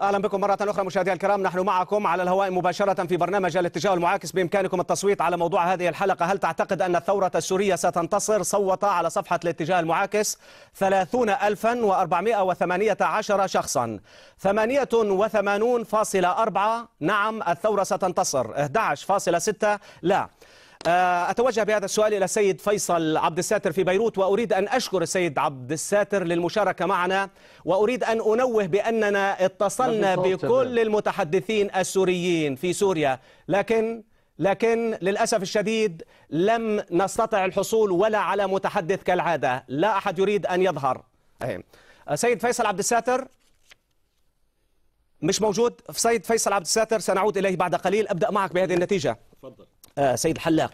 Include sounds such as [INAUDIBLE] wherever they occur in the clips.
اهلا بكم مره اخرى مشاهدينا الكرام نحن معكم على الهواء مباشره في برنامج الاتجاه المعاكس بامكانكم التصويت على موضوع هذه الحلقه هل تعتقد ان الثوره السوريه ستنتصر صوت على صفحه الاتجاه المعاكس 30418 شخصا 88.4 نعم الثوره ستنتصر 11.6 لا آه، أتوجه بهذا السؤال إلى السيد فيصل عبد الساتر في بيروت وأريد أن أشكر السيد عبد الساتر للمشاركة معنا وأريد أن أنوه بأننا اتصلنا بكل المتحدثين السوريين في سوريا لكن لكن للأسف الشديد لم نستطع الحصول ولا على متحدث كالعادة لا أحد يريد أن يظهر سيد فيصل عبد الساتر مش موجود سيد فيصل عبد الساتر سنعود إليه بعد قليل أبدأ معك بهذه النتيجة تفضل آه، سيد الحلاق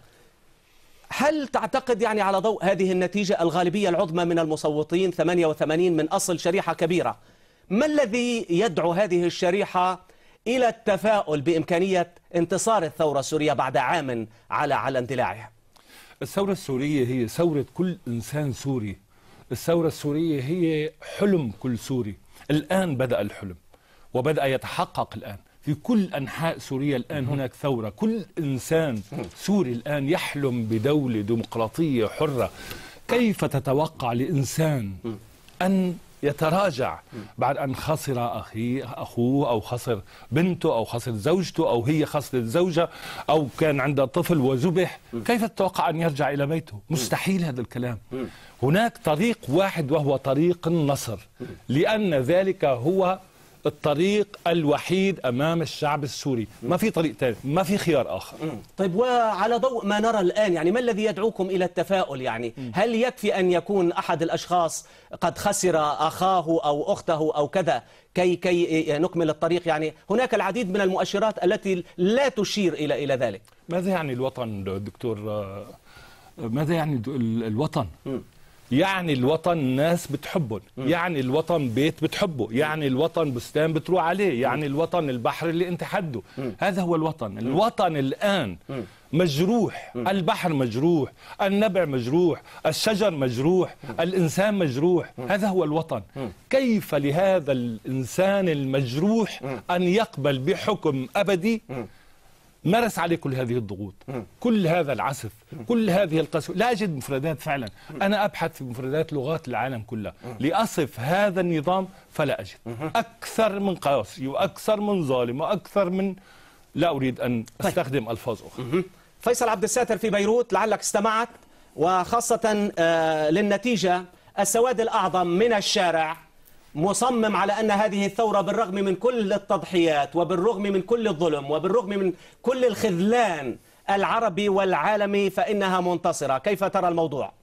هل تعتقد يعني على ضوء هذه النتيجة الغالبية العظمى من المصوتين 88 من أصل شريحة كبيرة ما الذي يدعو هذه الشريحة إلى التفاؤل بإمكانية انتصار الثورة السورية بعد عام على على اندلاعها الثورة السورية هي ثورة كل إنسان سوري الثورة السورية هي حلم كل سوري الآن بدأ الحلم وبدأ يتحقق الآن في كل أنحاء سوريا الآن هناك ثورة كل إنسان سوري الآن يحلم بدولة ديمقراطية حرة كيف تتوقع لإنسان أن يتراجع بعد أن خسر أخيه أخوه أو خسر بنته أو خسر زوجته أو هي خسرت زوجة أو كان عندها طفل وذبح كيف تتوقع أن يرجع إلى بيته مستحيل هذا الكلام هناك طريق واحد وهو طريق النصر لأن ذلك هو الطريق الوحيد امام الشعب السوري ما في طريق ثاني ما في خيار اخر طيب وعلى ضوء ما نرى الان يعني ما الذي يدعوكم الى التفاؤل يعني هل يكفي ان يكون احد الاشخاص قد خسر اخاه او اخته او كذا كي كي نكمل الطريق يعني هناك العديد من المؤشرات التي لا تشير الى الى ذلك ماذا يعني الوطن دكتور ماذا يعني الوطن يعني الوطن ناس بتحبهم يعني الوطن بيت بتحبه يعني الوطن بستان بتروح عليه يعني الوطن البحر اللي انت حده هذا هو الوطن الوطن الآن مجروح البحر مجروح النبع مجروح الشجر مجروح الإنسان مجروح هذا هو الوطن كيف لهذا الإنسان المجروح أن يقبل بحكم أبدي مارس عليه كل هذه الضغوط كل هذا العسف كل هذه القسوة لا أجد مفردات فعلا أنا أبحث في مفردات لغات العالم كلها لأصف هذا النظام فلا أجد أكثر من قاسي وأكثر من ظالم وأكثر من لا أريد أن طيب. أستخدم ألفاظ أخرى فيصل عبد الساتر في بيروت لعلك استمعت وخاصة آه، للنتيجة السواد الأعظم من الشارع مصمم على أن هذه الثورة بالرغم من كل التضحيات وبالرغم من كل الظلم وبالرغم من كل الخذلان العربي والعالمي فإنها منتصرة كيف ترى الموضوع؟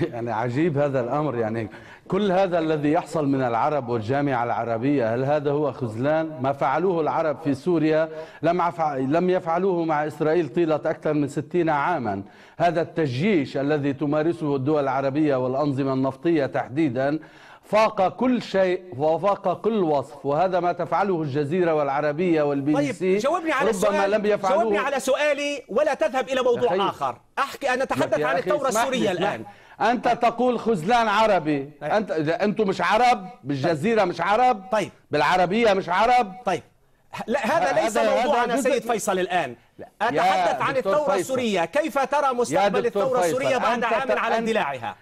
[LAUGHS] يعني عجيب هذا الأمر يعني كل هذا الذي يحصل من العرب والجامعة العربية هل هذا هو خذلان ما فعلوه العرب في سوريا لم, لم يفعلوه مع إسرائيل طيلة أكثر من 60 عاما هذا التجيش الذي تمارسه الدول العربية والأنظمة النفطية تحديدا فاق كل شيء وفاق كل وصف وهذا ما تفعله الجزيرة والعربية والبي طيب سي جاوبني على ربما لم يفعلوه جاوبني على سؤالي ولا تذهب إلى موضوع آخر أحكي أنا أتحدث عن الثورة السورية الآن انت تقول خذلان عربي طيب. انت انتم مش عرب طيب. بالجزيره مش عرب طيب بالعربيه مش عرب طيب لا هذا ليس هذا موضوعنا هذا سيد فيصل الان اتحدث عن الثوره السوريه كيف ترى مستقبل الثوره السوريه بعد عام على اندلاعها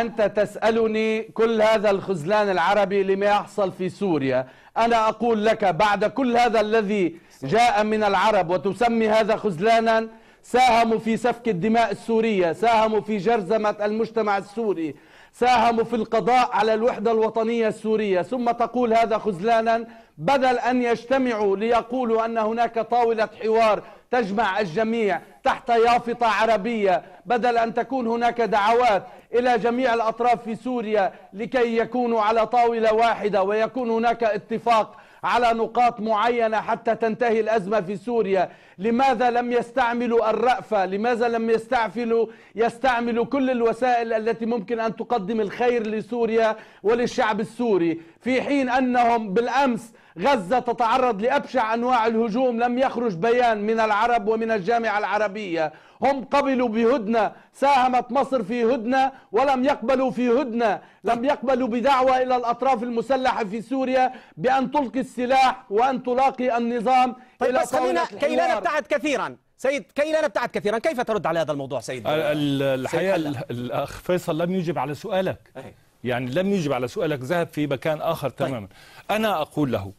أنت تسألني كل هذا الخزلان العربي لما يحصل في سوريا أنا أقول لك بعد كل هذا الذي جاء من العرب وتسمي هذا خزلانا ساهموا في سفك الدماء السورية ساهموا في جرزمة المجتمع السوري ساهموا في القضاء على الوحدة الوطنية السورية ثم تقول هذا خزلانا بدل أن يجتمعوا ليقولوا أن هناك طاولة حوار تجمع الجميع تحت يافطة عربية بدل أن تكون هناك دعوات إلى جميع الأطراف في سوريا لكي يكونوا على طاولة واحدة ويكون هناك اتفاق على نقاط معينة حتى تنتهي الأزمة في سوريا لماذا لم يستعملوا الرأفة لماذا لم يستعملوا, يستعملوا كل الوسائل التي ممكن أن تقدم الخير لسوريا وللشعب السوري في حين أنهم بالأمس غزة تتعرض لأبشع أنواع الهجوم لم يخرج بيان من العرب ومن الجامعة العربية هم قبلوا بهدنة ساهمت مصر في هدنة ولم يقبلوا في هدنة لم يقبلوا بدعوة إلى الأطراف المسلحة في سوريا بأن تلقي السلاح وأن تلاقي النظام طيب إلى بس خلينا كي لا نبتعد كثيرا سيد كي لا نبتعد كثيرا كيف ترد على هذا الموضوع سيد الحقيقة الأخ فيصل لم يجب على سؤالك أي. يعني لم يجب على سؤالك ذهب في مكان آخر طيب. تماما طيب. أنا أقول له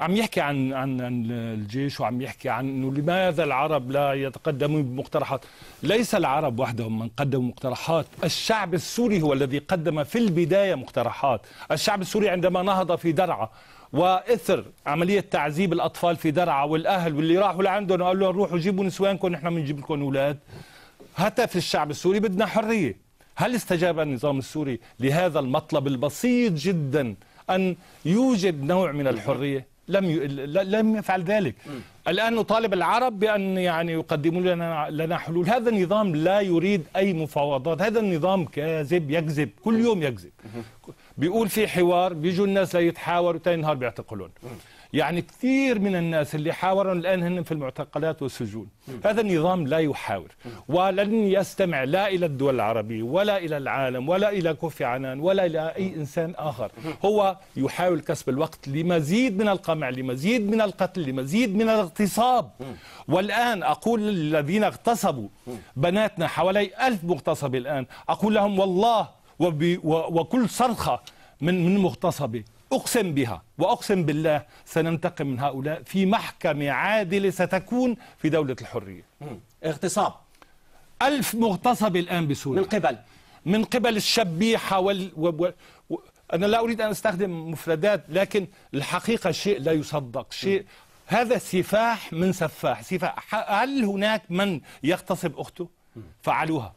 عم يحكي عن عن عن الجيش وعم يحكي عن انه لماذا العرب لا يتقدمون بمقترحات، ليس العرب وحدهم من قدموا مقترحات، الشعب السوري هو الذي قدم في البدايه مقترحات، الشعب السوري عندما نهض في درعا واثر عمليه تعذيب الاطفال في درعا والاهل واللي راحوا لعندهم وقالوا لهم روحوا جيبوا نسوانكم نحن بنجيب لكم اولاد، هتف الشعب السوري بدنا حريه، هل استجاب النظام السوري لهذا المطلب البسيط جدا ان يوجد نوع من الحريه؟ لم ي... لم يفعل ذلك م. الآن نطالب العرب بأن يعني يقدموا لنا لنا حلول هذا النظام لا يريد أي مفاوضات هذا النظام كاذب يكذب كل يوم يكذب بيقول في حوار بيجوا الناس ليتحاوروا تاني نهار بيعتقلون يعني كثير من الناس اللي حاوروا الآن هن في المعتقلات والسجون هذا النظام لا يحاور ولن يستمع لا إلى الدول العربية ولا إلى العالم ولا إلى كوفي عنان ولا إلى أي إنسان آخر هو يحاول كسب الوقت لمزيد من القمع لمزيد من القتل لمزيد من الاغتصاب والآن أقول للذين اغتصبوا بناتنا حوالي ألف مغتصب الآن أقول لهم والله وكل صرخة من من مغتصبه أقسم بها وأقسم بالله سننتقم من هؤلاء في محكمة عادلة ستكون في دولة الحرية اغتصاب ألف مغتصب الآن بسوريا من قبل من قبل الشبيحة وال... و... و... أنا لا أريد أن أستخدم مفردات لكن الحقيقة شيء لا يصدق شيء م. هذا سفاح من سفاح سفاح هل هناك من يغتصب أخته؟ فعلوها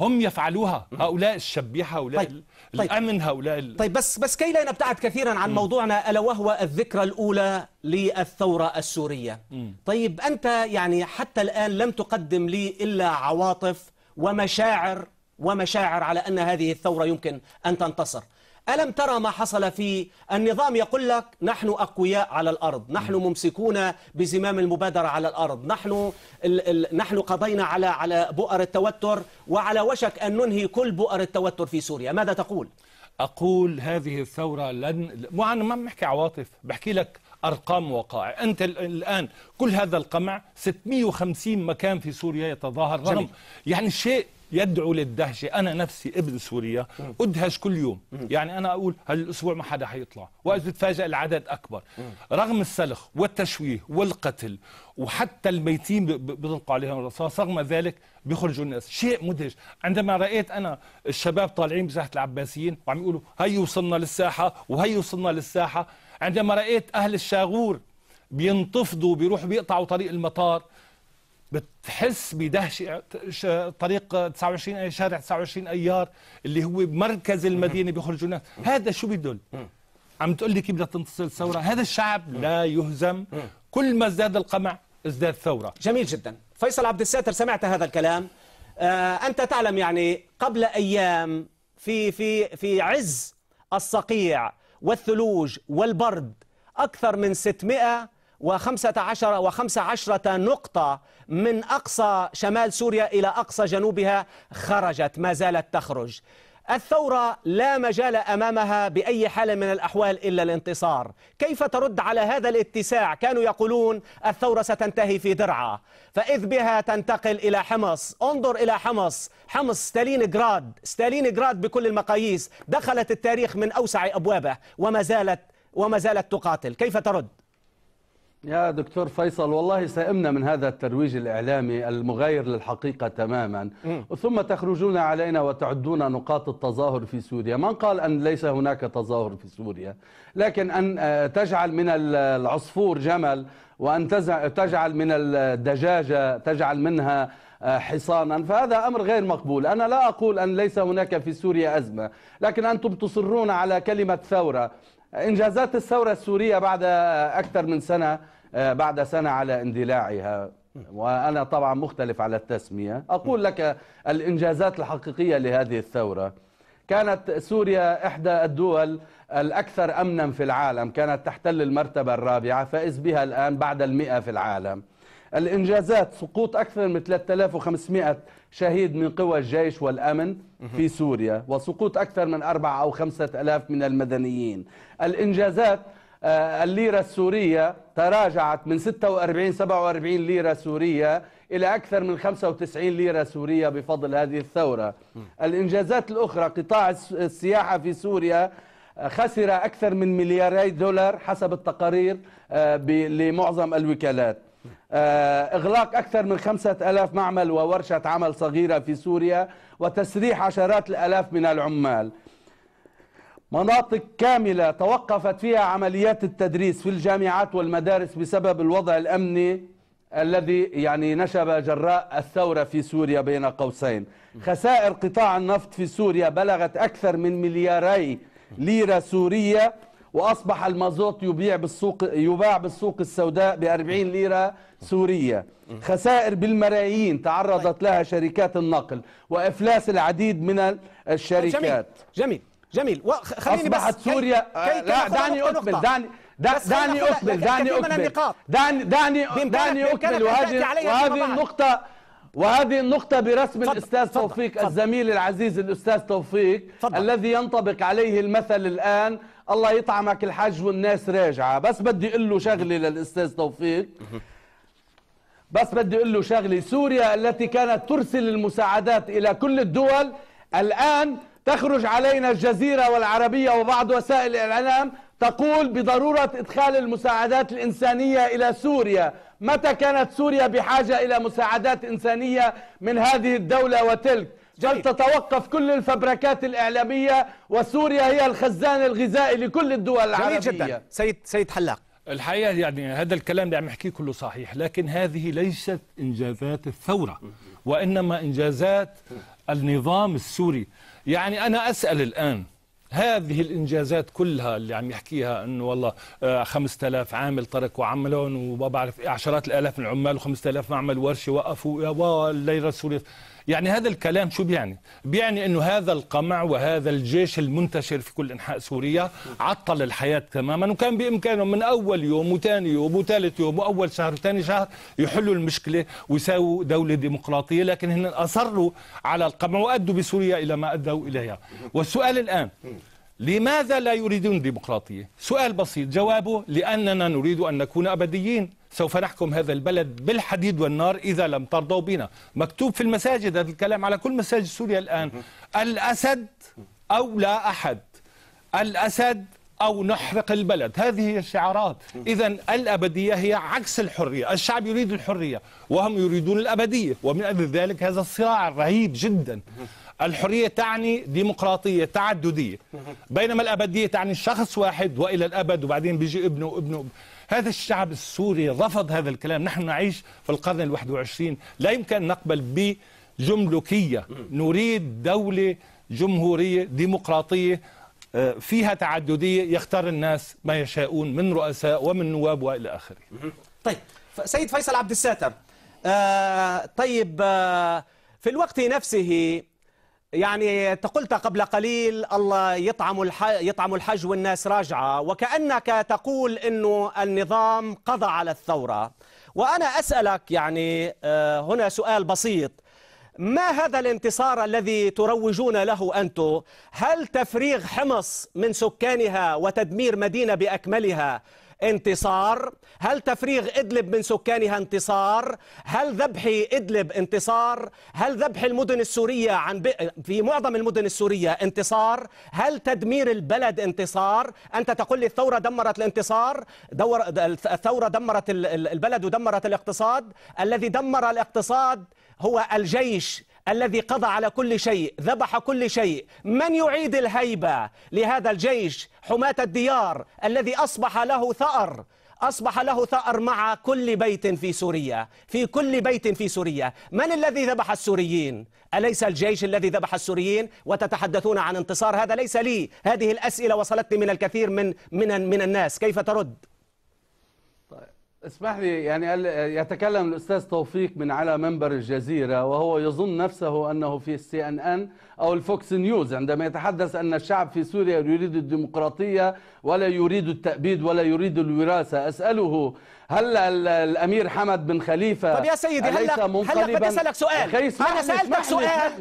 هم يفعلوها هؤلاء الشبيحه هؤلاء طيب. طيب. الامن هؤلاء طيب بس بس كي لا نبتعد كثيرا عن م. موضوعنا الا وهو الذكرى الاولى للثوره السوريه م. طيب انت يعني حتى الان لم تقدم لي الا عواطف ومشاعر ومشاعر على ان هذه الثوره يمكن ان تنتصر ألم ترى ما حصل في النظام يقول لك نحن أقوياء على الأرض نحن ممسكون بزمام المبادرة على الأرض نحن ال ال نحن قضينا على على بؤر التوتر وعلى وشك أن ننهي كل بؤر التوتر في سوريا ماذا تقول؟ أقول هذه الثورة لن مو أنا ما بحكي عواطف بحكي لك أرقام وقائع أنت الآن كل هذا القمع 650 مكان في سوريا يتظاهر رغم يعني شيء يدعو للدهشه انا نفسي ابن سوريا ادهش كل يوم يعني انا اقول هالاسبوع ما حدا حيطلع وإذا بتفاجئ العدد اكبر رغم السلخ والتشويه والقتل وحتى الميتين بيطلقوا عليهم الرصاص رغم ذلك بيخرجوا الناس شيء مدهش عندما رايت انا الشباب طالعين بساحه العباسيين وعم يقولوا هي وصلنا للساحه وهي وصلنا للساحه عندما رايت اهل الشاغور بينتفضوا بيروحوا بيقطعوا طريق المطار بتحس بدهشه طريق 29 شارع 29 ايار اللي هو مركز المدينه بيخرجوا الناس هذا شو بدل عم تقول لي كيف بدها تنتصر الثوره هذا الشعب لا يهزم كل ما ازداد القمع ازداد ثوره جميل جدا فيصل عبد الساتر سمعت هذا الكلام آه انت تعلم يعني قبل ايام في في في عز الصقيع والثلوج والبرد اكثر من 600 وخمسة 15 و15 نقطه من أقصى شمال سوريا إلى أقصى جنوبها خرجت ما زالت تخرج الثورة لا مجال أمامها بأي حال من الأحوال إلا الانتصار كيف ترد على هذا الاتساع كانوا يقولون الثورة ستنتهي في درعا فإذ بها تنتقل إلى حمص انظر إلى حمص حمص ستالينغراد ستالينغراد بكل المقاييس دخلت التاريخ من أوسع أبوابه وما زالت وما زالت تقاتل كيف ترد؟ يا دكتور فيصل والله سئمنا من هذا الترويج الإعلامي المغاير للحقيقة تماما م. ثم تخرجون علينا وتعدون نقاط التظاهر في سوريا من قال أن ليس هناك تظاهر في سوريا لكن أن آه، تجعل من العصفور جمل وأن تجعل من الدجاجة تجعل منها آه، حصانا فهذا أمر غير مقبول أنا لا أقول أن ليس هناك في سوريا أزمة لكن أنتم تصرون على كلمة ثورة إنجازات الثورة السورية بعد أكثر من سنة بعد سنة على اندلاعها وأنا طبعا مختلف على التسمية أقول لك الإنجازات الحقيقية لهذه الثورة كانت سوريا إحدى الدول الأكثر أمنا في العالم كانت تحتل المرتبة الرابعة فاز بها الآن بعد المئة في العالم الإنجازات سقوط أكثر من 3500 شهيد من قوى الجيش والأمن في سوريا وسقوط أكثر من أربعة أو خمسة ألاف من المدنيين الإنجازات آه، الليرة السورية تراجعت من 46-47 ليرة سورية إلى أكثر من 95 ليرة سورية بفضل هذه الثورة الإنجازات الأخرى قطاع السياحة في سوريا آه، خسر أكثر من ملياري دولار حسب التقارير آه، لمعظم الوكالات آه، إغلاق أكثر من خمسة ألاف معمل وورشة عمل صغيرة في سوريا وتسريح عشرات الألاف من العمال مناطق كاملة توقفت فيها عمليات التدريس في الجامعات والمدارس بسبب الوضع الأمني الذي يعني نشب جراء الثورة في سوريا بين قوسين خسائر قطاع النفط في سوريا بلغت أكثر من ملياري ليرة سورية وأصبح المازوت يبيع بالسوق يباع بالسوق السوداء ب 40 ليرة سورية خسائر بالملايين تعرضت لها شركات النقل وإفلاس العديد من الشركات جميل جميل, جميل. خليني أصبحت بس سوريا كي كي آه، لا دعني أكمل دعني دعني أكمل دعني أكمل دعني دعني دعني أكمل وهذه وهذه النقطة وهذه النقطة برسم فضل الأستاذ فضل توفيق فضل الزميل العزيز الأستاذ توفيق فضل الذي ينطبق عليه المثل الآن الله يطعمك الحج والناس راجعه بس بدي اقول له شغله للاستاذ توفيق بس بدي اقول له شغله سوريا التي كانت ترسل المساعدات الى كل الدول الان تخرج علينا الجزيره والعربيه وبعض وسائل الاعلام تقول بضروره ادخال المساعدات الانسانيه الى سوريا متى كانت سوريا بحاجه الى مساعدات انسانيه من هذه الدوله وتلك جل تتوقف كل الفبركات الإعلامية وسوريا هي الخزان الغذائي لكل الدول العربية جميل جدا سيد, سيد حلاق الحقيقة يعني هذا الكلام اللي عم يحكيه كله صحيح لكن هذه ليست إنجازات الثورة وإنما إنجازات النظام السوري يعني أنا أسأل الآن هذه الانجازات كلها اللي عم يحكيها انه والله 5000 آه، عامل تركوا عملهم وما بعرف إيه، عشرات الالاف من العمال و5000 معمل ورشه وقفوا والليره السوريه يعني هذا الكلام شو بيعني بيعني انه هذا القمع وهذا الجيش المنتشر في كل انحاء سوريا عطل الحياه تماما وكان بامكانه من اول يوم وثاني يوم وثالث يوم واول شهر وثاني شهر يحلوا المشكله ويساووا دوله ديمقراطيه لكن هن اصروا على القمع وادوا بسوريا الى ما ادوا اليها والسؤال الان لماذا لا يريدون ديمقراطيه سؤال بسيط جوابه لاننا نريد ان نكون ابديين سوف نحكم هذا البلد بالحديد والنار إذا لم ترضوا بنا مكتوب في المساجد هذا الكلام على كل مساجد سوريا الآن الأسد أو لا أحد الأسد أو نحرق البلد هذه هي الشعارات إذا الأبدية هي عكس الحرية الشعب يريد الحرية وهم يريدون الأبدية ومن أجل ذلك هذا الصراع رهيب جدا الحرية تعني ديمقراطية تعددية بينما الأبدية تعني شخص واحد وإلى الأبد وبعدين بيجي ابنه وابنه, وابنه هذا الشعب السوري رفض هذا الكلام نحن نعيش في القرن الواحد وعشرين لا يمكن نقبل بجملكية نريد دولة جمهورية ديمقراطية آه، فيها تعددية يختار الناس ما يشاءون من رؤساء ومن نواب وإلى آخره طيب سيد فيصل عبد الساتر آه طيب آه في الوقت نفسه يعني قلت قبل قليل الله يطعم يطعم الحج والناس راجعه وكانك تقول انه النظام قضى على الثوره وانا اسالك يعني آه، هنا سؤال بسيط ما هذا الانتصار الذي تروجون له انتم هل تفريغ حمص من سكانها وتدمير مدينه باكملها انتصار هل تفريغ إدلب من سكانها انتصار هل ذبح إدلب انتصار هل ذبح المدن السورية عن ب... في معظم المدن السورية انتصار هل تدمير البلد انتصار أنت تقول لي الثورة دمرت الانتصار دور... الثورة دمرت البلد ودمرت الاقتصاد الذي دمر الاقتصاد هو الجيش الذي قضى على كل شيء ذبح كل شيء من يعيد الهيبة لهذا الجيش حماة الديار الذي أصبح له ثأر أصبح له ثأر مع كل بيت في سوريا في كل بيت في سوريا من الذي ذبح السوريين؟ أليس الجيش الذي ذبح السوريين وتتحدثون عن انتصار هذا ليس لي هذه الأسئلة وصلتني من الكثير من من من الناس كيف ترد؟ اسمح لي يعني يتكلم الاستاذ توفيق من على منبر الجزيره وهو يظن نفسه انه في السي ان ان او الفوكس نيوز عندما يتحدث ان الشعب في سوريا يريد الديمقراطيه ولا يريد التأبيد ولا يريد الوراثه اساله هل الامير حمد بن خليفه طب يا سيدي هلا هلا بدي اسالك سؤال انا سالتك سؤال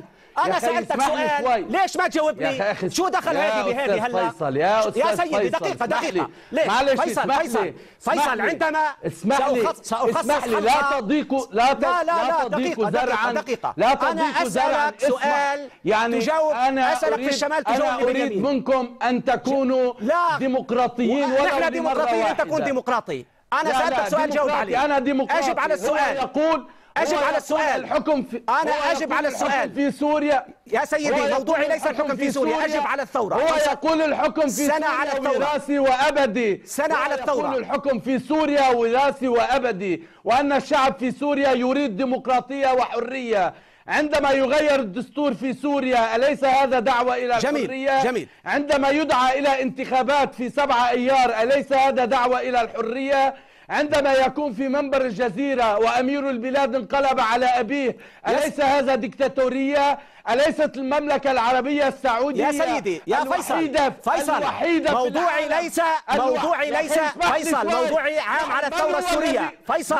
انا سالتك سؤال شوي. ليش ما تجاوبني شو دخل هذه بهذه هلا فيصل يا أستاذ يا سيدي دقيقه دقيقه ليش معلش فيصل فيصل فيصل عندما اسمح لي اسمح لي لا تضيق لا لا لا دقيقه زرعا دقيقه لا تضيق زرعا سؤال يعني تجاوب انا اسالك في الشمال تجاوب انا اريد منكم ان تكونوا ديمقراطيين ولا نحن ديمقراطيين ان تكون ديمقراطي انا سالتك سؤال جاوب عليه انا ديمقراطي اجب على السؤال يقول اجب على السؤال الحكم في انا اجب على السؤال في سوريا يا سيدي موضوعي ليس الحكم في سوريا اجب على الثوره هو يقول الحكم في سنة سوريا على الثورة. وراثي وابدي سنة على الثوره يقول الحكم في سوريا وراثي وابدي وان الشعب في سوريا يريد ديمقراطيه وحريه عندما يغير الدستور في سوريا أليس هذا دعوة إلى جميل الحرية؟ جميل عندما يدعى إلى انتخابات في 7 أيار أليس هذا دعوة إلى الحرية؟ عندما يكون في منبر الجزيرة وأمير البلاد انقلب على أبيه أليس هذا ديكتاتورية أليست المملكة العربية السعودية يا سيدي يا الوحيدة فيصل فيصل الوحيدة موضوعي ليس موضوعي ليس فيصل موضوعي عام على الثورة السورية آه، فيصل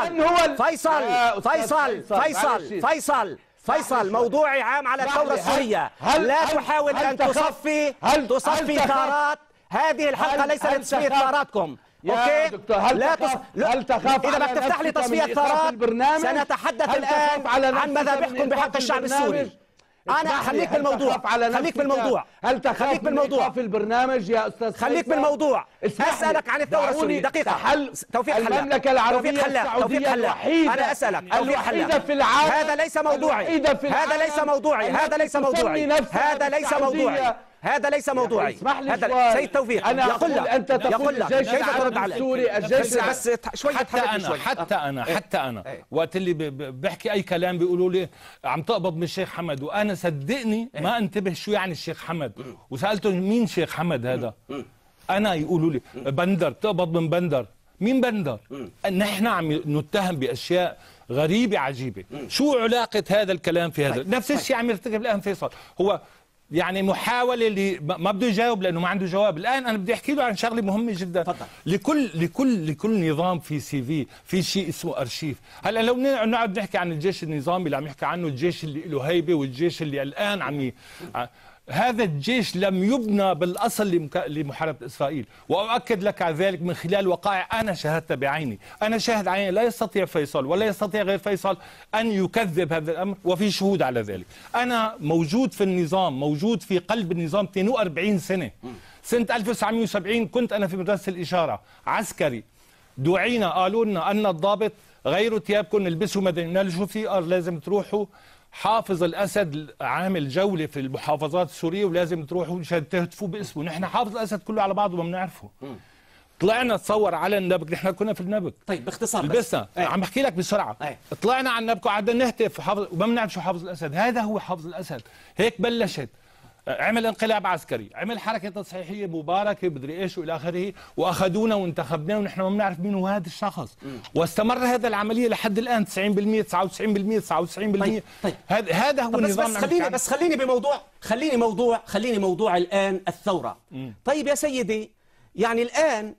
فيصل فيصل فيصل فيصل فيصل موضوعي عام على الثورة السورية لا تحاول أن تصفي تصفي ثارات هذه الحلقة ليست لتصفية ثاراتكم اوكي دكتور هل لا تخاف لا هل تخاف اذا بدك تفتح لي تصفيه ثراء سنتحدث الان عن مذابحكم بحق الشعب السوري انا خليك بالموضوع خليك بالموضوع هل تخاف بالموضوع في البرنامج يا استاذ خليك بالموضوع اسالك عن الثوره السوريه دقيقه حل توفيق حلا المملكه العربيه توفيق الوحيدة انا اسالك توفيق حلاق في العالم هذا ليس موضوعي هذا ليس موضوعي هذا ليس موضوعي هذا ليس موضوعي هذا ليس موضوعي اسمح لي هذا سيد توفيق انا اقول انت تقول الجيش كيف ترد على السوري الجيش بس شويه حتى انا شوي. حتى انا إيه. حتى انا إيه. وقت اللي بحكي اي كلام بيقولوا لي عم تقبض من الشيخ حمد وانا صدقني إيه. ما انتبه شو يعني الشيخ حمد وسالته مين شيخ حمد هذا انا يقولوا لي بندر تقبض من بندر مين بندر نحن عم نتهم باشياء غريبه عجيبه شو علاقه هذا الكلام في هذا طيب، نفس طيب. الشيء عم يرتكب الان فيصل هو يعني محاوله اللي ما بده يجاوب لانه ما عنده جواب الان انا بدي احكي له عن شغله مهمه جدا فضل. لكل لكل لكل نظام في سي في في شيء اسمه ارشيف هلا لو نقعد نحكي عن الجيش النظامي اللي عم يحكي عنه الجيش اللي له هيبه والجيش اللي الان عم ي... هذا الجيش لم يبنى بالاصل لمحاربه اسرائيل، واؤكد لك على ذلك من خلال وقائع انا شاهدتها بعيني، انا شاهد عيني لا يستطيع فيصل ولا يستطيع غير فيصل ان يكذب هذا الامر وفي شهود على ذلك، انا موجود في النظام، موجود في قلب النظام 42 سنه. سنه 1970 كنت انا في مدرسه الاشاره، عسكري. دعينا قالوا لنا ان الضابط غيروا ثيابكم البسوا مدني، قالوا شو في؟ قال لازم تروحوا حافظ الاسد عامل جوله في المحافظات السوريه ولازم تروحوا مشان تهتفوا باسمه نحن حافظ الاسد كله على بعضه ما بنعرفه طلعنا تصور على النبك نحن كنا في النبك طيب باختصار بس ايه. عم بحكي لك بسرعه ايه. طلعنا على النبك وقعدنا نهتف وما بنعرف شو حافظ الاسد هذا هو حافظ الاسد هيك بلشت عمل انقلاب عسكري عمل حركه تصحيحيه مباركه بدري ايش والى اخره واخذونا وانتخبناه ونحن ما بنعرف مين هو هذا الشخص واستمر هذا العمليه لحد الان 90% 99% 99% طيب. طيب. هذا هو طيب بس, بس خليني بس خليني بموضوع خليني موضوع خليني موضوع الان الثوره طيب يا سيدي يعني الان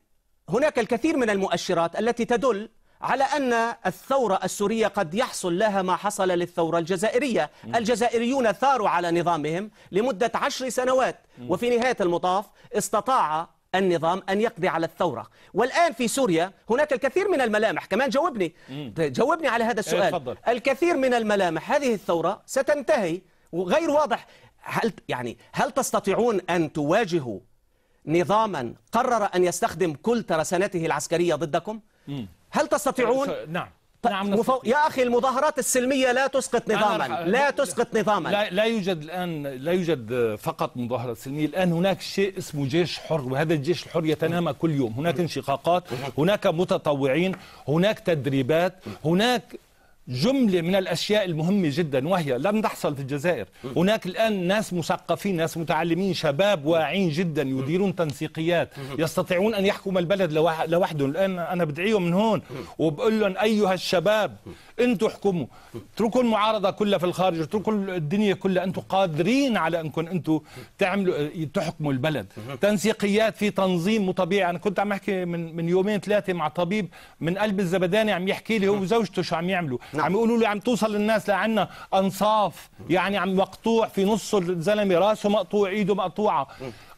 هناك الكثير من المؤشرات التي تدل على أن الثورة السورية قد يحصل لها ما حصل للثورة الجزائرية الجزائريون ثاروا على نظامهم لمدة عشر سنوات وفي نهاية المطاف استطاع النظام أن يقضي على الثورة والآن في سوريا هناك الكثير من الملامح كمان جاوبني جاوبني على هذا إيه، السؤال الكثير من الملامح هذه الثورة ستنتهي وغير واضح هل يعني هل تستطيعون أن تواجهوا نظاما قرر أن يستخدم كل ترسانته العسكرية ضدكم؟ هل تستطيعون نعم نعم مفو... يا اخي المظاهرات السلميه لا تسقط نظاما لا تسقط نظاما لا, لا يوجد الان لا يوجد فقط مظاهرات سلميه الان هناك شيء اسمه جيش حر وهذا الجيش الحر يتنامى كل يوم هناك انشقاقات هناك متطوعين هناك تدريبات هناك جملة من الأشياء المهمة جدا وهي لم تحصل في الجزائر هناك الآن ناس مثقفين ناس متعلمين شباب واعين جدا يديرون تنسيقيات يستطيعون أن يحكموا البلد لوحدهم الآن أنا بدعيهم من هون وبقول لهم أيها الشباب انتوا احكموا اتركوا المعارضه كلها في الخارج اتركوا الدنيا كلها انتوا قادرين على انكم انتوا تعملوا تحكموا البلد تنسيقيات في تنظيم مو طبيعي انا كنت عم احكي من من يومين ثلاثه مع طبيب من قلب الزبداني عم يحكي لي هو نعم. وزوجته شو عم يعملوا نعم. عم يقولوا لي عم توصل الناس لعنا انصاف يعني عم مقطوع في نصه الزلمه راسه مقطوع ايده مقطوعه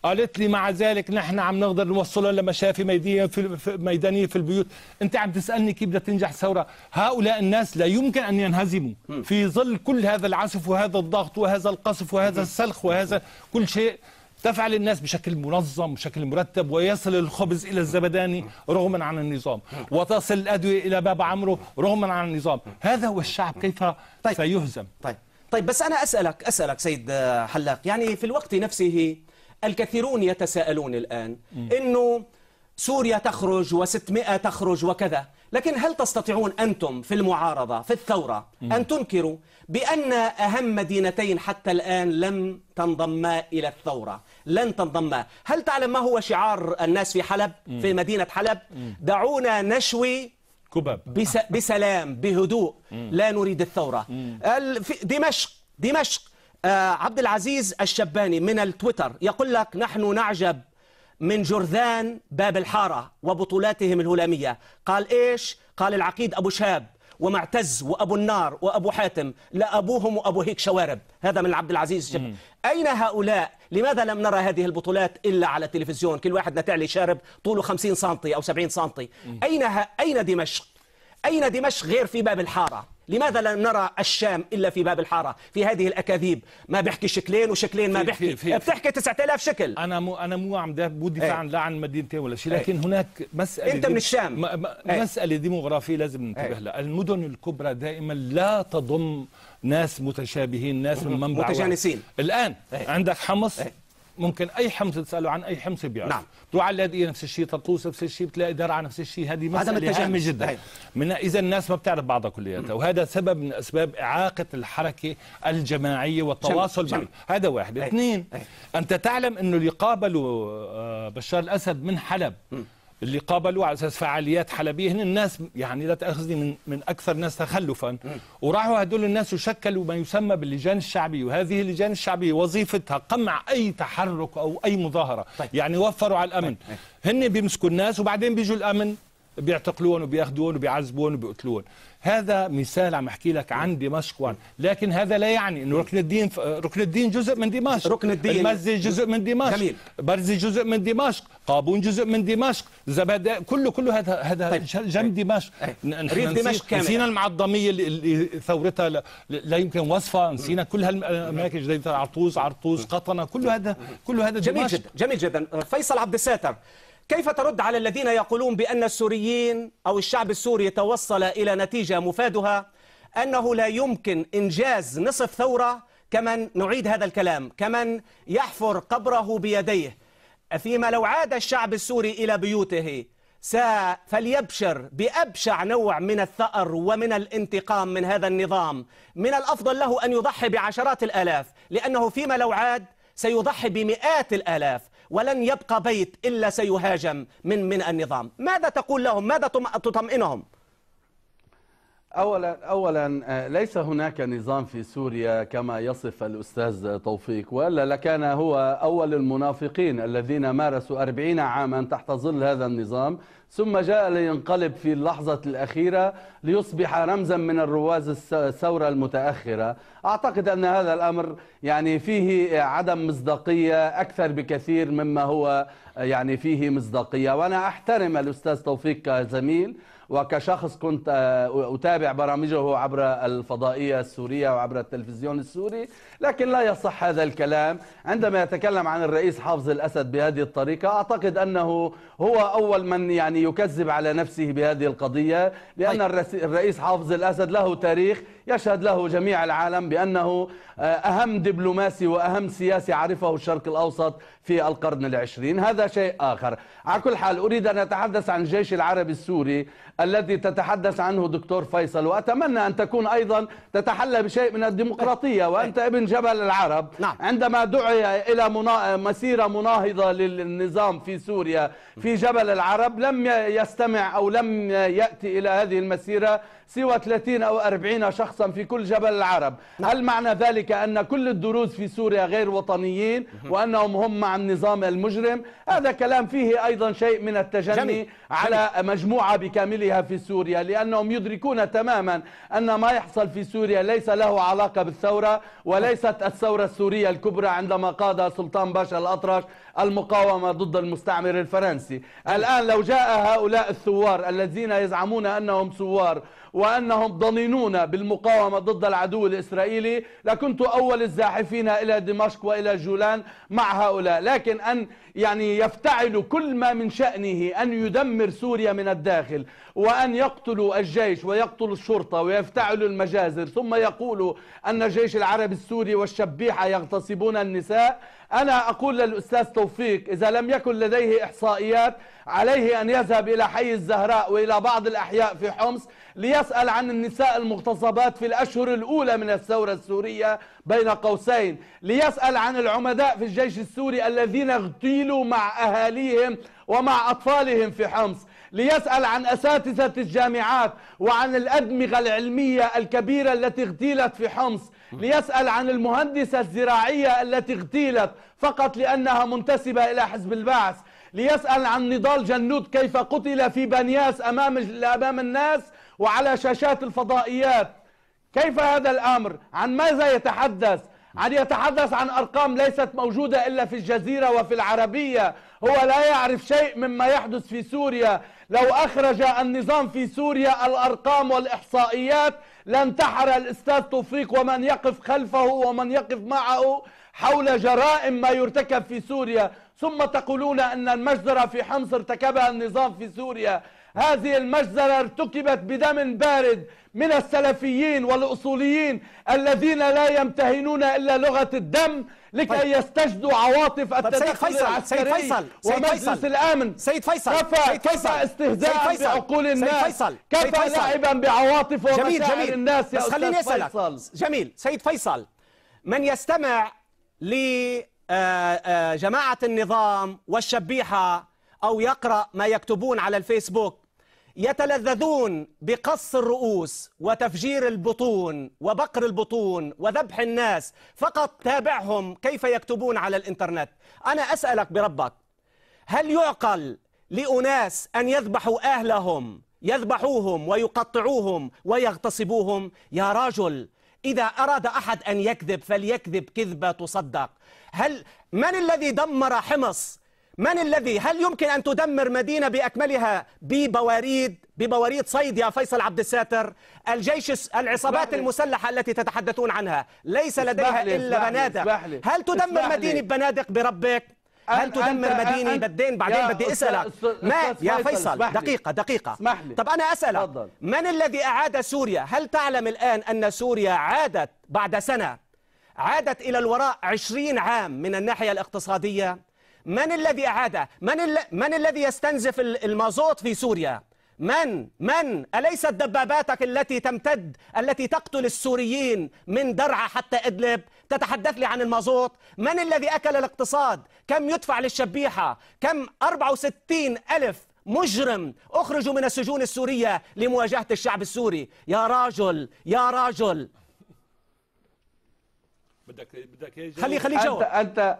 قالت لي مع ذلك نحن عم نقدر نوصلهم لمشافي ميدانيه في ميدانيه في البيوت انت عم تسالني كيف بدها تنجح الثوره هؤلاء الناس لا يمكن ان ينهزموا في ظل كل هذا العسف وهذا الضغط وهذا القصف وهذا السلخ وهذا كل شيء تفعل الناس بشكل منظم بشكل مرتب ويصل الخبز إلى الزبداني رغما عن النظام وتصل الأدوية إلى باب عمرو رغما عن النظام هذا هو الشعب كيف طيب. سيهزم طيب طيب بس أنا أسألك أسألك سيد حلاق يعني في الوقت نفسه الكثيرون يتساءلون الآن أنه سوريا تخرج و600 تخرج وكذا لكن هل تستطيعون أنتم في المعارضة في الثورة أن تنكروا بأن أهم مدينتين حتى الآن لم تنضما إلى الثورة لن تنضما هل تعلم ما هو شعار الناس في حلب في مدينة حلب دعونا نشوي كباب بس بسلام بهدوء لا نريد الثورة دمشق دمشق آه، عبد العزيز الشباني من التويتر يقول لك نحن نعجب من جرذان باب الحارة وبطولاتهم الهلامية قال إيش؟ قال العقيد أبو شهاب ومعتز وأبو النار وأبو حاتم لا أبوهم وأبو هيك شوارب هذا من عبد العزيز الشباني أين هؤلاء لماذا لم نرى هذه البطولات إلا على التلفزيون كل واحد نتعلي شارب طوله 50 سنتي أو 70 سنتي أين, ه... أين دمشق أين دمشق غير في باب الحارة لماذا لا نرى الشام الا في باب الحاره في هذه الاكاذيب ما بيحكي شكلين وشكلين ما بيحكي بتحكي 9000 شكل انا مو انا مو عم دفاع إيه. لا عن مدينتين ولا شيء إيه. لكن هناك مساله انت من الشام إيه. مساله ديموغرافيه لازم ننتبه لها المدن الكبرى دائما لا تضم ناس متشابهين ناس من منبع متجانسين الان عندك حمص ممكن اي حمص تساله عن اي حمص بيعرف نعم تروح على اللاذقيه نفس الشيء طرطوس نفس الشيء بتلاقي درعا نفس الشيء هذه مساله هامه جدا هاي. طيب. من اذا الناس ما بتعرف بعضها كلياتها وهذا سبب من اسباب اعاقه الحركه الجماعيه والتواصل معه هذا واحد طيب. اثنين طيب. انت تعلم انه اللي قابلوا آه، بشار الاسد من حلب م. اللي قابلوا على اساس فعاليات حلبيه هن الناس يعني لا تاخذني من من اكثر الناس تخلفا وراحوا هدول الناس وشكلوا ما يسمى باللجان الشعبيه وهذه اللجان الشعبيه وظيفتها قمع اي تحرك او اي مظاهره طيب. يعني وفروا على الامن طيب. طيب. هن بيمسكوا الناس وبعدين بيجوا الامن بيعتقلون وبياخذون وبيعذبون وبيقتلون هذا مثال عم احكي لك عن دمشق وعن لكن هذا لا يعني انه ركن الدين ف... ركن الدين جزء من دمشق ركن الدين المزي جزء من دمشق جميل. برزي جزء من دمشق قابون جزء من دمشق زبادة كله كله هذا هذا طيب. جنب دمشق إيه. ريف دمشق كامل نسينا المعظميه اللي, ثورتها لا, لا يمكن وصفها نسينا كل هالاماكن جديدة عرطوز عرطوس قطنه كل هذا كل هذا دمشق جميل جدا جميل جدا فيصل عبد الساتر كيف ترد على الذين يقولون بأن السوريين أو الشعب السوري توصل إلى نتيجة مفادها أنه لا يمكن إنجاز نصف ثورة كمن نعيد هذا الكلام كمن يحفر قبره بيديه فيما لو عاد الشعب السوري إلى بيوته فليبشر بأبشع نوع من الثأر ومن الانتقام من هذا النظام من الأفضل له أن يضحي بعشرات الآلاف لأنه فيما لو عاد سيضحي بمئات الآلاف ولن يبقى بيت إلا سيهاجم من من النظام ماذا تقول لهم ماذا تطمئنهم اولا اولا آه، ليس هناك نظام في سوريا كما يصف الاستاذ توفيق والا لكان هو اول المنافقين الذين مارسوا أربعين عاما تحت ظل هذا النظام ثم جاء لينقلب في اللحظة الأخيرة ليصبح رمزا من الرواز الثورة المتأخرة أعتقد أن هذا الأمر يعني فيه عدم مصداقية أكثر بكثير مما هو يعني فيه مصداقية وأنا أحترم الأستاذ توفيق كزميل وكشخص كنت آه، أتابع برامجه عبر الفضائية السورية وعبر التلفزيون السوري لكن لا يصح هذا الكلام عندما يتكلم عن الرئيس حافظ الأسد بهذه الطريقة أعتقد أنه هو أول من يعني يكذب على نفسه بهذه القضية لأن طيب. الرئيس حافظ الأسد له تاريخ يشهد له جميع العالم بأنه آه، أهم دبلوماسي وأهم سياسي عرفه الشرق الأوسط في القرن العشرين هذا شيء آخر على كل حال أريد أن أتحدث عن الجيش العربي السوري الذي تتحدث عنه دكتور فيصل وأتمنى أن تكون أيضا تتحلى بشيء من الديمقراطية [LAUGHS] وأنت ابن جبل العرب نعم. عندما دعي إلى مسيرة مناهضة للنظام في سوريا في جبل العرب لم يستمع أو لم يأتي إلى هذه المسيرة سوى 30 أو 40 شخصا في كل جبل العرب نعم. هل معنى ذلك ذلك أن كل الدروز في سوريا غير وطنيين وأنهم هم مع النظام المجرم هذا كلام فيه أيضا شيء من التجني على مجموعة بكاملها في سوريا لأنهم يدركون تماما أن ما يحصل في سوريا ليس له علاقة بالثورة وليست الثورة السورية الكبرى عندما قاد سلطان باشا الأطرش المقاومة ضد المستعمر الفرنسي الآن لو جاء هؤلاء الثوار الذين يزعمون أنهم ثوار وأنهم ضنينون بالمقاومة ضد العدو الإسرائيلي لكنت أول الزاحفين إلى دمشق وإلى جولان مع هؤلاء لكن أن يعني يفتعل كل ما من شأنه أن يدمر سوريا من الداخل وأن يقتلوا الجيش ويقتلوا الشرطة ويفتعلوا المجازر ثم يقولوا أن الجيش العربي السوري والشبيحة يغتصبون النساء أنا أقول للأستاذ توفيق إذا لم يكن لديه إحصائيات عليه أن يذهب إلى حي الزهراء وإلى بعض الأحياء في حمص ليسأل عن النساء المغتصبات في الأشهر الأولى من الثورة السورية بين قوسين ليسأل عن العمداء في الجيش السوري الذين اغتيلوا مع أهاليهم ومع أطفالهم في حمص ليسأل عن أساتذة الجامعات وعن الأدمغة العلمية الكبيرة التي اغتيلت في حمص ليسأل عن المهندسة الزراعية التي اغتيلت فقط لأنها منتسبة إلى حزب البعث ليسأل عن نضال جنود كيف قتل في بنياس أمام, أمام الناس وعلى شاشات الفضائيات كيف هذا الأمر؟ عن ماذا يتحدث؟ عن يتحدث عن أرقام ليست موجودة إلا في الجزيرة وفي العربية هو لا يعرف شيء مما يحدث في سوريا لو أخرج النظام في سوريا الأرقام والإحصائيات لانتحر الأستاذ توفيق ومن يقف خلفه ومن يقف معه حول جرائم ما يرتكب في سوريا ثم تقولون أن المجزرة في حمص ارتكبها النظام في سوريا هذه المجزرة ارتكبت بدم بارد من السلفيين والأصوليين الذين لا يمتهنون إلا لغة الدم لكي طيب. يستجدوا عواطف التدخل طيب العسكري فيصل. ومجلس فيصل. الأمن سيد فيصل كفى, كفى استهزاء بعقول الناس سيد فيصل. كفى لعبا بعواطف ومشاعر جميل. جميل. الناس يا بس خليني أسألك. فيصل جميل سيد فيصل من يستمع لجماعة آه، آه، النظام والشبيحة أو يقرأ ما يكتبون على الفيسبوك يتلذذون بقص الرؤوس وتفجير البطون وبقر البطون وذبح الناس فقط تابعهم كيف يكتبون على الإنترنت أنا أسألك بربك هل يعقل لأناس أن يذبحوا أهلهم يذبحوهم ويقطعوهم ويغتصبوهم يا رجل إذا أراد أحد أن يكذب فليكذب كذبة تصدق هل من الذي دمر حمص من الذي هل يمكن أن تدمر مدينة بأكملها ببواريد ببواريد صيد يا فيصل عبد الساتر الجيش العصابات المسلحة التي تتحدثون عنها ليس لديها إلا بنادق هل تدمر مدينة بنادق بربك هل تدمر مديني بدين بعدين بدي اسالك ما يا فيصل دقيقه دقيقه طب انا اسالك من الذي اعاد سوريا هل تعلم الان ان سوريا عادت بعد سنه عادت الى الوراء 20 عام من الناحيه الاقتصاديه من الذي أعاده من, ال... من الذي يستنزف المازوت في سوريا من من أليست دباباتك التي تمتد التي تقتل السوريين من درعا حتى إدلب تتحدث لي عن المازوت من الذي أكل الاقتصاد كم يدفع للشبيحة كم 64 ألف مجرم أخرجوا من السجون السورية لمواجهة الشعب السوري يا راجل يا راجل بدك بدك خلي خلي جواب انت انت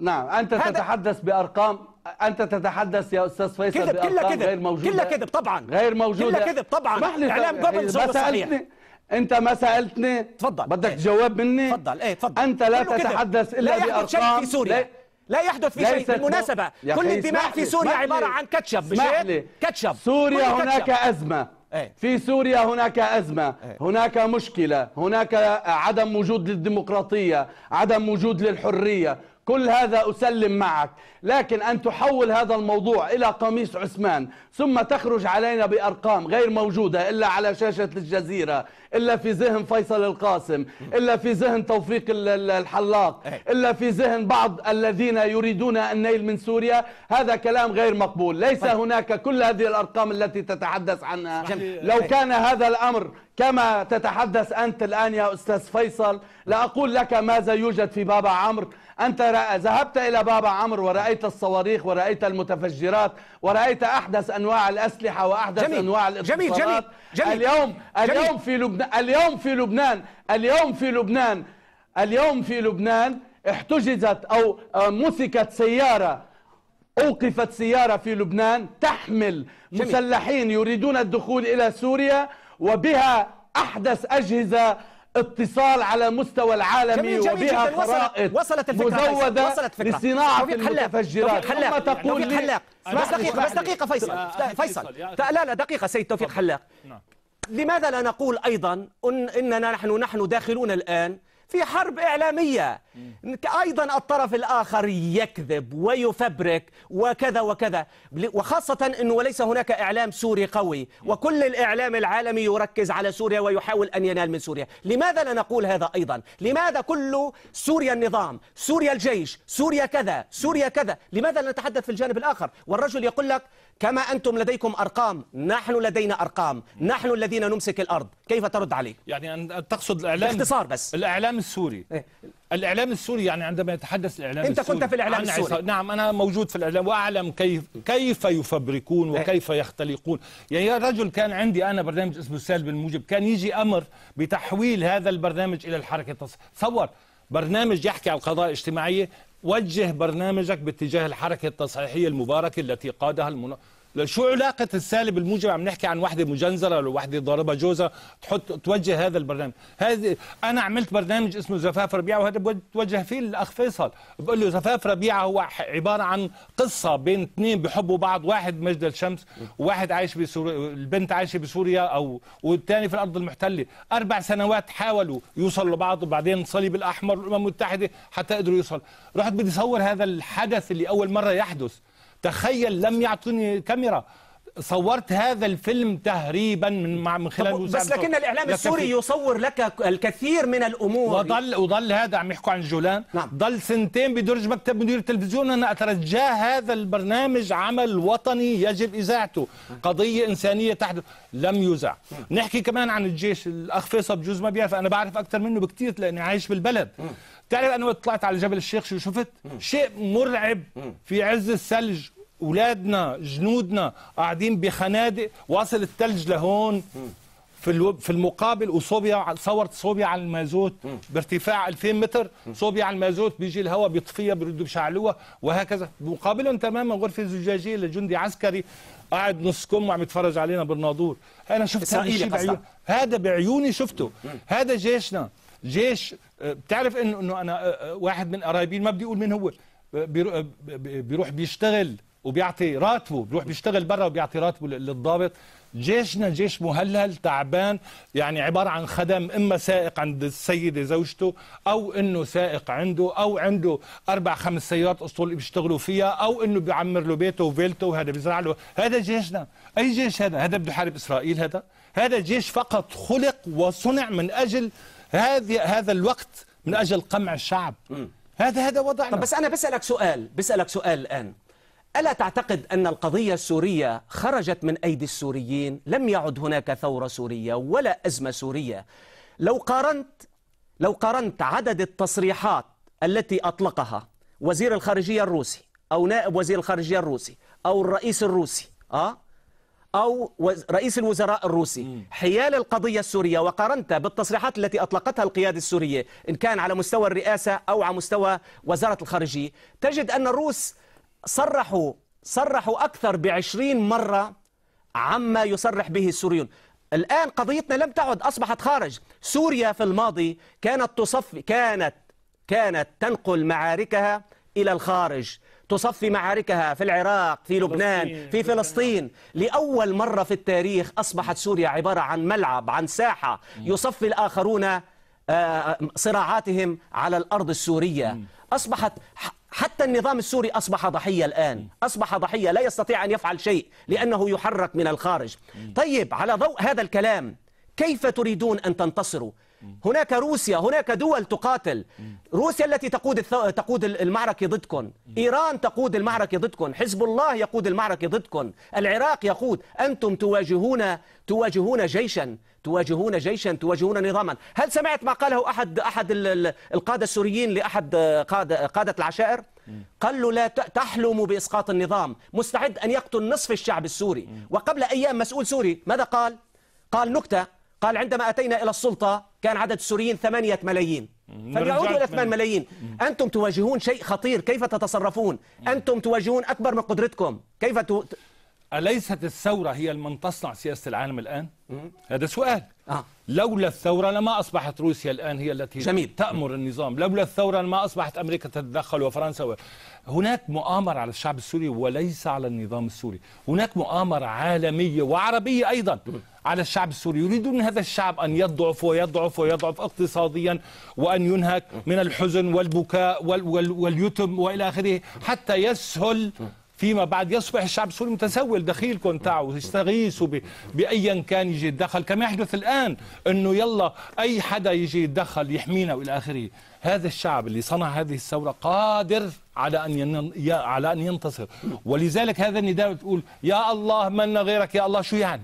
نعم انت هذا تتحدث بارقام انت تتحدث يا استاذ فيصل كذب بارقام كذب غير موجوده كلها كذب طبعا غير موجوده كلها كذب طبعا اعلام قبل ما سالتني انت ما سالتني تفضل بدك ايه. جواب مني تفضل ايه تفضل انت لا تتحدث الا لا بارقام شيء في سوريا لا, لا يحدث في شيء بالمناسبه كل الدماء في سوريا عباره عن كاتشب مش كاتشب سوريا هناك ازمه إيه. في سوريا هناك أزمة إيه. هناك مشكلة هناك عدم وجود للديمقراطية عدم وجود للحرية كل هذا أسلم معك لكن أن تحول هذا الموضوع إلى قميص عثمان ثم تخرج علينا بأرقام غير موجودة إلا على شاشة الجزيرة إلا في ذهن فيصل القاسم إلا في ذهن توفيق الحلاق إيه. إلا في ذهن بعض الذين يريدون النيل من سوريا هذا كلام غير مقبول ليس طيب. هناك كل هذه الأرقام التي تتحدث عنها لو إيه. كان هذا الأمر كما تتحدث أنت الآن يا أستاذ فيصل لأقول لك ماذا يوجد في بابا عمرو أنت ذهبت إلى بابا عمرو ورأيت الصواريخ ورأيت المتفجرات ورأيت أحدث أنواع الأسلحة وأحدث جميل أنواع الاتصالات جميل جميل جميل اليوم اليوم جميل في لبنان اليوم في لبنان اليوم في لبنان اليوم في لبنان احتجزت أو آه، مسكت سيارة أوقفت سيارة في لبنان تحمل مسلحين يريدون الدخول إلى سوريا وبها أحدث أجهزة اتصال على مستوى العالمي جميل جميل وبها جداً خرائط وصلت الفكره مزودة وصلت الفكره لصناعة المتفجرات حلاق تقول لي حلاق بس دقيقة بس دقيقة فيصل فيصل لا لا دقيقة سيد توفيق حلاق نعم. لماذا لا نقول أيضا إننا نحن نحن داخلون الآن في حرب إعلامية أيضا الطرف الآخر يكذب ويفبرك وكذا وكذا وخاصة أنه ليس هناك إعلام سوري قوي وكل الإعلام العالمي يركز على سوريا ويحاول أن ينال من سوريا لماذا لا نقول هذا أيضا لماذا كل سوريا النظام سوريا الجيش سوريا كذا سوريا كذا لماذا لا نتحدث في الجانب الآخر والرجل يقول لك كما أنتم لديكم أرقام نحن لدينا أرقام نحن الذين نمسك الأرض كيف ترد عليه؟ يعني أن تقصد الإعلام باختصار بس الإعلام السوري إيه؟ الإعلام السوري يعني عندما يتحدث الإعلام أنت السوري أنت كنت في الإعلام السوري نعم أنا موجود في الإعلام وأعلم كيف كيف يفبركون إيه. وكيف يختلقون يعني يا رجل كان عندي أنا برنامج اسمه السالب الموجب كان يجي أمر بتحويل هذا البرنامج إلى الحركة تصور برنامج يحكي عن القضايا الاجتماعية وجه برنامجك باتجاه الحركة التصحيحية المباركة التي قادها المنظمة شو علاقه السالب الموجب عم نحكي عن وحده مجنزره ولا وحده ضاربه جوزها تحط توجه هذا البرنامج هذه انا عملت برنامج اسمه زفاف ربيعه وهذا بتوجه فيه للاخ فيصل بقول له زفاف ربيعه هو عباره عن قصه بين اثنين بحبوا بعض واحد مجد الشمس وواحد عايش بسوريا البنت عايشه بسوريا او والثاني في الارض المحتله اربع سنوات حاولوا يوصلوا لبعض وبعدين الصليب الاحمر والامم المتحده حتى قدروا يوصل رحت بدي صور هذا الحدث اللي اول مره يحدث تخيل لم يعطوني كاميرا صورت هذا الفيلم تهريبا من من خلال بس لكن الاعلام السوري يصور لك الكثير من الامور وظل وظل هذا عم يحكوا عن جولان نعم. ضل سنتين بدرج مكتب مدير التلفزيون انا اترجاه هذا البرنامج عمل وطني يجب اذاعته قضيه انسانيه تحدث لم يذاع نحكي كمان عن الجيش الاخ فيصل بجوز ما بيعرف انا بعرف اكثر منه بكثير لاني عايش بالبلد تعرف انا وقت طلعت على جبل الشيخ شو شفت شيء مرعب في عز الثلج اولادنا جنودنا قاعدين بخنادق واصل الثلج لهون في في المقابل وصوبيا صورت صوبيا على المازوت بارتفاع 2000 متر صوبيا على المازوت بيجي الهواء بيطفيها بيردوا بيشعلوها وهكذا مقابلهم تماما غرفه زجاجيه لجندي عسكري قاعد نص كم وعم يتفرج علينا بالناظور انا شفت هذا هذا بعيوني شفته هذا جيشنا جيش بتعرف انه انه انا واحد من قرايبين ما بدي اقول مين هو بيروح بيشتغل وبيعطي راتبه بيروح بيشتغل برا وبيعطي راتبه للضابط جيشنا جيش مهلهل تعبان يعني عبارة عن خدم إما سائق عند السيدة زوجته أو إنه سائق عنده أو عنده أربع خمس سيارات أسطول بيشتغلوا فيها أو إنه بيعمر له بيته وفيلته وهذا بيزرع له هذا جيشنا أي جيش هذا هذا بده يحارب إسرائيل هذا هذا جيش فقط خلق وصنع من أجل هذه هذا الوقت من اجل قمع الشعب هذا هذا وضعنا طب بس انا بسالك سؤال بسالك سؤال الان الا تعتقد ان القضيه السوريه خرجت من ايدي السوريين لم يعد هناك ثوره سوريه ولا ازمه سوريه لو قارنت لو قارنت عدد التصريحات التي اطلقها وزير الخارجيه الروسي او نائب وزير الخارجيه الروسي او الرئيس الروسي اه أو رئيس الوزراء الروسي حيال القضية السورية وقارنت بالتصريحات التي أطلقتها القيادة السورية إن كان على مستوى الرئاسة أو على مستوى وزارة الخارجية تجد أن الروس صرحوا صرحوا أكثر بعشرين مرة عما يصرح به السوريون الآن قضيتنا لم تعد أصبحت خارج سوريا في الماضي كانت تصف كانت كانت تنقل معاركها إلى الخارج تصفي معاركها في العراق في لبنان في فلسطين لأول مرة في التاريخ أصبحت سوريا عبارة عن ملعب عن ساحة يصفي الآخرون آه، آه، صراعاتهم على الأرض السورية أصبحت حتى النظام السوري أصبح ضحية الآن أصبح ضحية لا يستطيع أن يفعل شيء لأنه يحرك من الخارج طيب على ضوء هذا الكلام كيف تريدون أن تنتصروا هناك روسيا هناك دول تقاتل روسيا التي تقود تقود المعركة ضدكم إيران تقود المعركة ضدكم حزب الله يقود المعركة ضدكم العراق يقود أنتم تواجهون تواجهون جيشا تواجهون جيشا تواجهون نظاما هل سمعت ما قاله أحد أحد القادة السوريين لأحد قادة, قادة العشائر قال له لا تحلم بإسقاط النظام مستعد أن يقتل نصف الشعب السوري وقبل أيام مسؤول سوري ماذا قال قال نكتة قال عندما أتينا إلى السلطة كان عدد السوريين ثمانية ملايين فليعودوا إلى 8 ملايين أنتم تواجهون شيء خطير كيف تتصرفون أنتم تواجهون أكبر من قدرتكم كيف ت... أليست الثورة هي من تصنع سياسة العالم الآن؟ هذا سؤال آه. لولا الثورة لما أصبحت روسيا الآن هي التي جميل. تأمر النظام لولا الثورة لما أصبحت أمريكا تتدخل وفرنسا و... هناك مؤامرة على الشعب السوري وليس على النظام السوري هناك مؤامرة عالمية وعربية أيضا على الشعب السوري يريدون هذا الشعب أن يضعف ويضعف ويضعف اقتصاديا وأن ينهك من الحزن والبكاء واليتم وإلى آخره حتى يسهل فيما بعد يصبح الشعب السوري متسول دخيلكم تعوا يستغيثوا بايا كان يجي يتدخل كما يحدث الان انه يلا اي حدا يجي يتدخل يحمينا والى اخره هذا الشعب اللي صنع هذه الثورة قادر على أن على أن ينتصر ولذلك هذا النداء بتقول يا الله من غيرك يا الله شو يعني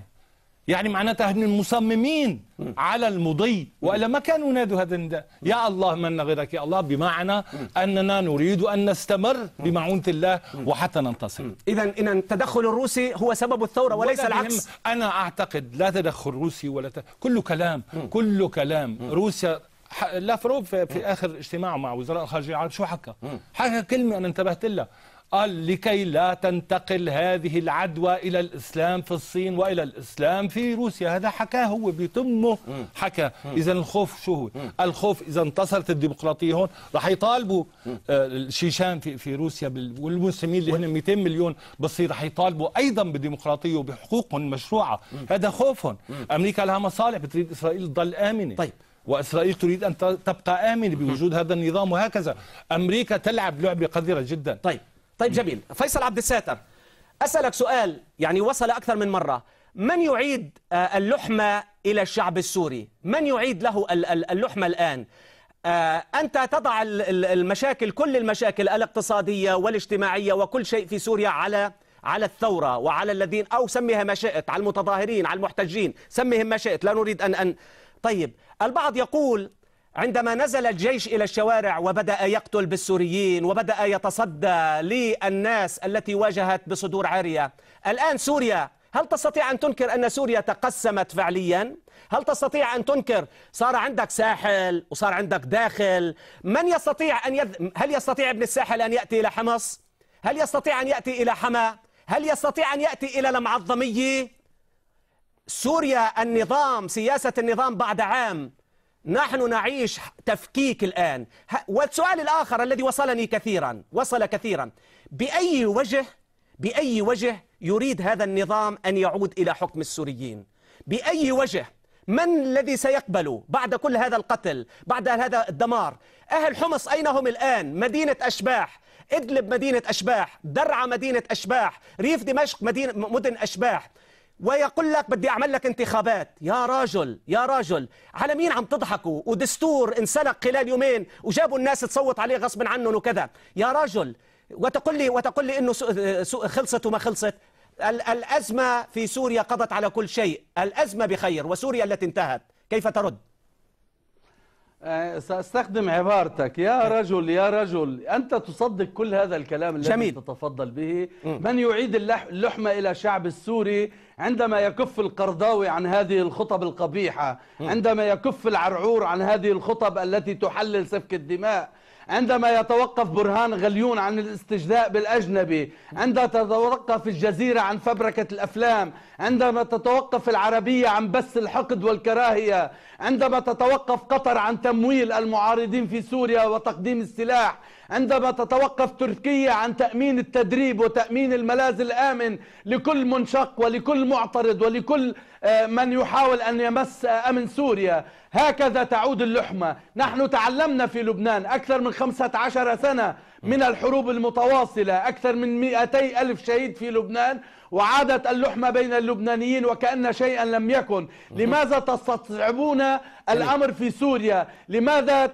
يعني معناتها ان المصممين على المضي والا ما كانوا نادوا هذا النداء يا الله من غيرك يا الله بمعنى اننا نريد ان نستمر بمعونه الله وحتى ننتصر اذا اذا التدخل الروسي هو سبب الثوره وليس العكس انا اعتقد لا تدخل روسي ولا ت... كله كلام كله كلام روسيا لافروف في اخر اجتماعه مع وزراء الخارجيه العرب شو حكى؟ حكى كلمه انا انتبهت لها قال لكي لا تنتقل هذه العدوى الى الاسلام في الصين والى الاسلام في روسيا هذا حكاه هو بيتمه حكى اذا الخوف شو هو الخوف اذا انتصرت الديمقراطيه هون رح يطالبوا الشيشان آه، في في روسيا والمسلمين اللي هن 200 مليون بالصين رح يطالبوا ايضا بديمقراطيه وبحقوقهم المشروعه هذا خوفهم امريكا لها مصالح بتريد اسرائيل تضل امنه طيب وإسرائيل تريد أن تبقى آمنة بوجود هذا النظام وهكذا أمريكا تلعب لعبة قذرة جدا طيب طيب جميل فيصل عبد الساتر أسألك سؤال يعني وصل أكثر من مرة من يعيد آه، اللحمة إلى الشعب السوري من يعيد له اللحمة الآن آه، أنت تضع المشاكل كل المشاكل الاقتصادية والاجتماعية وكل شيء في سوريا على على الثورة وعلى الذين أو سميها ما شئت على المتظاهرين على المحتجين سميهم ما شئت لا نريد أن أن طيب البعض يقول عندما نزل الجيش إلى الشوارع وبدأ يقتل بالسوريين وبدأ يتصدى للناس التي واجهت بصدور عارية الآن سوريا هل تستطيع أن تنكر أن سوريا تقسمت فعليا؟ هل تستطيع أن تنكر صار عندك ساحل وصار عندك داخل من يستطيع أن يذ... هل يستطيع ابن الساحل أن يأتي إلى حمص؟ هل يستطيع أن يأتي إلى حما؟ هل يستطيع أن يأتي إلى المعظمية؟ سوريا النظام سياسة النظام بعد عام نحن نعيش تفكيك الآن والسؤال الآخر الذي وصلني كثيرا وصل كثيرا بأي وجه بأي وجه يريد هذا النظام أن يعود إلى حكم السوريين بأي وجه من الذي سيقبل بعد كل هذا القتل بعد هذا الدمار أهل حمص أين هم الآن مدينة أشباح إدلب مدينة أشباح درعا مدينة أشباح ريف دمشق مدينة مدن أشباح ويقول لك بدي أعمل لك انتخابات يا راجل يا راجل على مين عم تضحكوا ودستور انسلق خلال يومين وجابوا الناس تصوت عليه غصب عنهم وكذا يا راجل وتقول لي وتقول لي انه خلصت وما خلصت الأزمة في سوريا قضت على كل شيء الأزمة بخير وسوريا التي انتهت كيف ترد آه، سأستخدم عبارتك يا إيه. رجل يا رجل أنت تصدق كل هذا الكلام الذي جميل. تتفضل به من يعيد اللحمة إلى الشعب السوري عندما يكف القرضاوي عن هذه الخطب القبيحة عندما يكف العرعور عن هذه الخطب التي تحلل سفك الدماء عندما يتوقف برهان غليون عن الاستجداء بالأجنبي عندما تتوقف الجزيرة عن فبركة الأفلام عندما تتوقف العربية عن بث الحقد والكراهية عندما تتوقف قطر عن تمويل المعارضين في سوريا وتقديم السلاح عندما تتوقف تركيا عن تأمين التدريب وتأمين الملاذ الآمن لكل منشق ولكل معترض ولكل آه، من يحاول أن يمس آه، أمن سوريا هكذا تعود اللحمة نحن تعلمنا في لبنان أكثر من 15 سنة من الحروب المتواصلة أكثر من 200 ألف شهيد في لبنان وعادت اللحمة بين اللبنانيين وكأن شيئا لم يكن لماذا تستصعبون الأمر في سوريا لماذا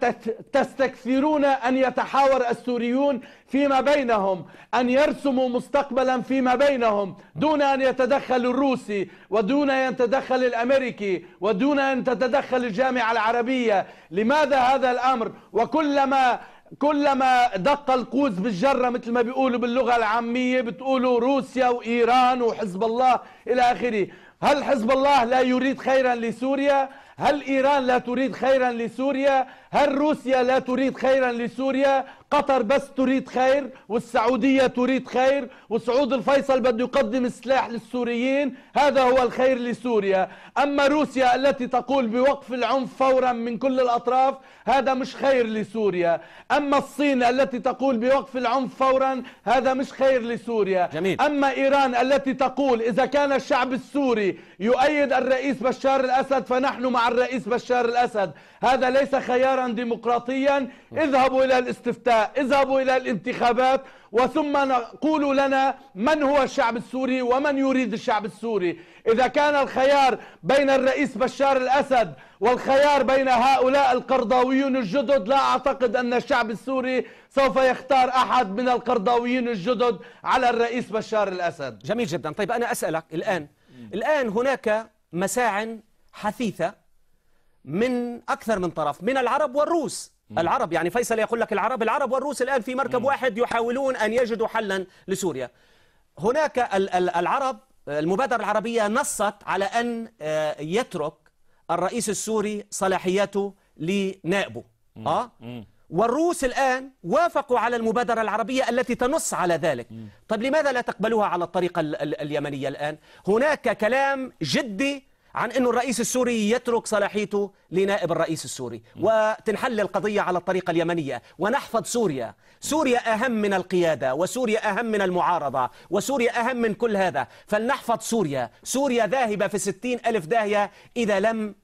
تستكثرون أن يتحاور السوريون فيما بينهم أن يرسموا مستقبلا فيما بينهم دون أن يتدخل الروسي ودون أن يتدخل الأمريكي ودون أن تتدخل الجامعة العربية لماذا هذا الأمر وكلما كلما دق القوس بالجرة مثل ما بيقولوا باللغة العامية بتقولوا روسيا وإيران وحزب الله إلى آخره هل حزب الله لا يريد خيرا لسوريا هل إيران لا تريد خيرا لسوريا هل روسيا لا تريد خيرا لسوريا قطر بس تريد خير والسعودية تريد خير وسعود الفيصل بده يقدم السلاح للسوريين هذا هو الخير لسوريا أما روسيا التي تقول بوقف العنف فورا من كل الأطراف هذا مش خير لسوريا أما الصين التي تقول بوقف العنف فورا هذا مش خير لسوريا جميل. أما إيران التي تقول إذا كان الشعب السوري يؤيد الرئيس بشار الأسد فنحن مع الرئيس بشار الأسد هذا ليس خيارا ديمقراطيا اذهبوا إلى الاستفتاء اذهبوا إلى الانتخابات وثم قولوا لنا من هو الشعب السوري ومن يريد الشعب السوري إذا كان الخيار بين الرئيس بشار الأسد والخيار بين هؤلاء القرضاويون الجدد لا أعتقد أن الشعب السوري سوف يختار أحد من القرضاويين الجدد على الرئيس بشار الأسد جميل جدا طيب أنا أسألك الآن الآن هناك مساع حثيثة من أكثر من طرف من العرب والروس العرب يعني فيصل يقول لك العرب العرب والروس الآن في مركب واحد يحاولون أن يجدوا حلا لسوريا هناك العرب المبادرة العربية نصت على أن آه، يترك الرئيس السوري صلاحياته لنائبه آه؟ والروس الآن وافقوا على المبادرة العربية التي تنص على ذلك طيب لماذا لا تقبلوها على الطريقة اليمنية الآن هناك كلام جدي عن أن الرئيس السوري يترك صلاحيته لنائب الرئيس السوري وتنحل القضية على الطريقة اليمنية ونحفظ سوريا سوريا أهم من القيادة وسوريا أهم من المعارضة وسوريا أهم من كل هذا فلنحفظ سوريا سوريا ذاهبة في ستين ألف داهية إذا لم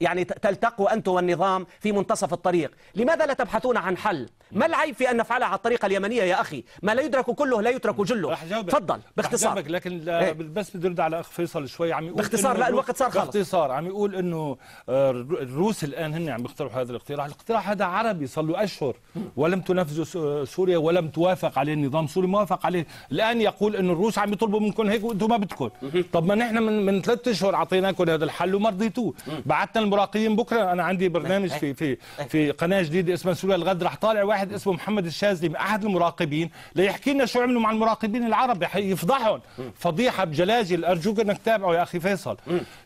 يعني تلتقوا أنتم والنظام في منتصف الطريق لماذا لا تبحثون عن حل ما العيب في أن نفعلها على الطريقة اليمنية يا أخي ما لا يدرك كله لا يترك جله تفضل باختصار لكن إيه. بس بدي ارد على اخ فيصل شوي عم يقول باختصار لا الوقت صار خلص باختصار عم يقول انه آه، الروس الان هن عم يقترحوا هذا الاقتراح الاقتراح هذا عربي صار له اشهر ولم تنفذه آه، سوريا ولم توافق عليه النظام السوري موافق عليه الان يقول انه الروس عم يطلبوا منكم هيك وانتم ما بدكم طب ما نحن من, من ثلاث اشهر اعطيناكم هذا الحل وما رضيتوه بعتنا المراقبين بكره انا عندي برنامج في في في قناه جديده اسمها سوريا الغد رح طالع واحد اسمه محمد الشاذلي احد المراقبين ليحكي لنا شو عملوا مع المراقبين العرب يفضحهم فضيحه بجلاجل ارجوك انك تتابعه يا اخي فيصل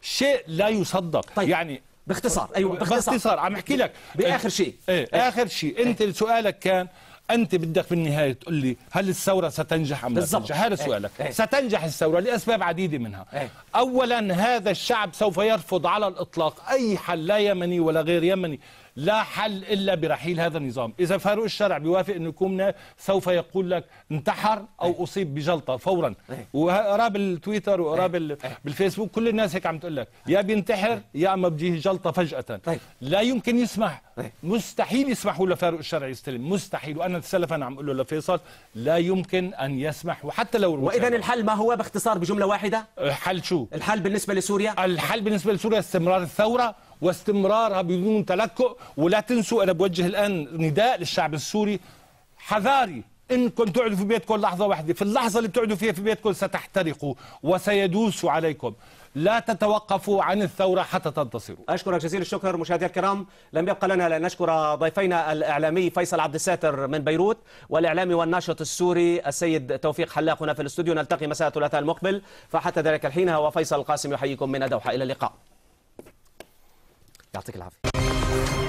شيء لا يصدق طيب. يعني باختصار ايوه باختصار, باختصار. عم احكي لك باخر شيء ايه اخر شيء انت سؤالك كان انت بدك النهايه تقول لي هل الثوره ستنجح ام لا تنجح هذا سؤالك إيه،, ايه. ستنجح الثوره لاسباب عديده منها ايه. اولا هذا الشعب سوف يرفض على الاطلاق اي حل لا يمني ولا غير يمني لا حل إلا برحيل هذا النظام إذا فاروق الشرع بيوافق انه يكون سوف يقول لك انتحر أو إيه. أصيب بجلطة فورا إيه. وقرا بالتويتر وقرا إيه. بالفيسبوك كل الناس هيك عم تقول لك يا بينتحر يا أما بجيه جلطة فجأة طيب. لا يمكن يسمح مستحيل يسمحوا لفاروق الشرع يستلم مستحيل وأنا سلفا أنا عم أقول له لفيصل لا يمكن أن يسمح وحتى لو وإذا الحل ما هو باختصار بجملة واحدة؟ حل شو؟ الحل بالنسبة لسوريا؟ الحل بالنسبة لسوريا استمرار الثورة واستمرارها بدون تلكؤ ولا تنسوا انا بوجه الان نداء للشعب السوري حذاري انكم تقعدوا في بيتكم لحظه واحده في اللحظه اللي بتقعدوا فيها في بيتكم ستحترقوا وسيدوس عليكم لا تتوقفوا عن الثورة حتى تنتصروا أشكرك جزيل الشكر مشاهدي الكرام لم يبقى لنا لأن نشكر ضيفينا الإعلامي فيصل عبد الساتر من بيروت والإعلامي والناشط السوري السيد توفيق حلاق هنا في الاستوديو نلتقي مساء الثلاثاء المقبل فحتى ذلك الحين هو فيصل القاسم يحييكم من دوحة إلى اللقاء Hjärteklar.